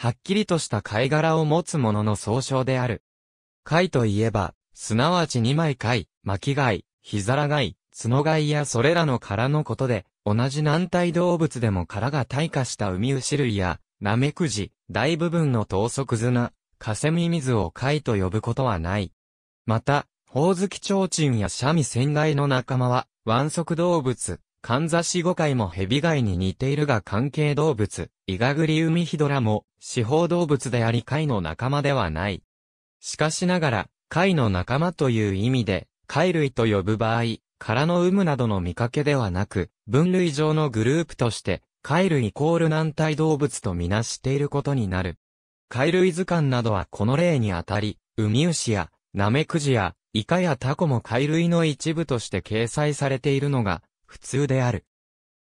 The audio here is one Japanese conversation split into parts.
はっきりとした貝殻を持つものの総称である。貝といえば、すなわち二枚貝、巻貝、ひざら貝、角貝やそれらの殻のことで、同じ軟体動物でも殻が退化したウミウシ類や、ナメクジ、大部分の等速砂、カセミミズを貝と呼ぶことはない。また、ホオズキチョウチンやシャミセンガイの仲間は、腕足動物、カンザシゴカイもヘビ貝に似ているが関係動物、イガグリウミヒドラも、四方動物であり貝の仲間ではない。しかしながら、貝の仲間という意味で、貝類と呼ぶ場合、殻の有無などの見かけではなく、分類上のグループとして、貝類イコール軟体動物とみなしていることになる。貝類図鑑などはこの例にあたり、ウミウシや、ナメクジや、イカやタコも貝類の一部として掲載されているのが、普通である。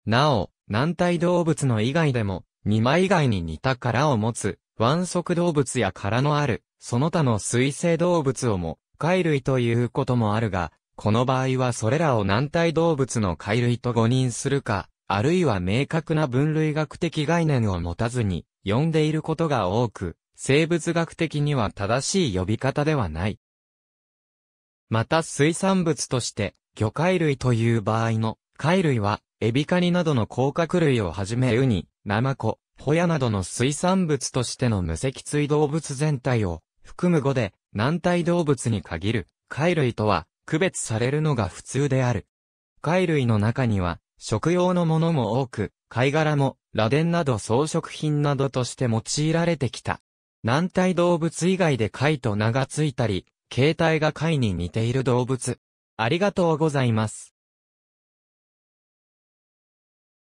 なお、軟体動物の以外でも、二枚以外に似た殻を持つ、腕足動物や殻のある、その他の水生動物をも、貝類ということもあるが、この場合はそれらを軟体動物の貝類と誤認するか、あるいは明確な分類学的概念を持たずに、呼んでいることが多く、生物学的には正しい呼び方ではない。また水産物として、魚介類という場合の貝類は、エビカニなどの甲殻類をはじめウニ、ナマコ、ホヤなどの水産物としての無脊椎動物全体を含む語で、軟体動物に限る貝類とは区別されるのが普通である。貝類の中には、食用のものも多く、貝殻も、螺鈿など装飾品などとして用いられてきた。軟体動物以外で貝と名がついたり、形態が貝に似ている動物。ありがとうございます。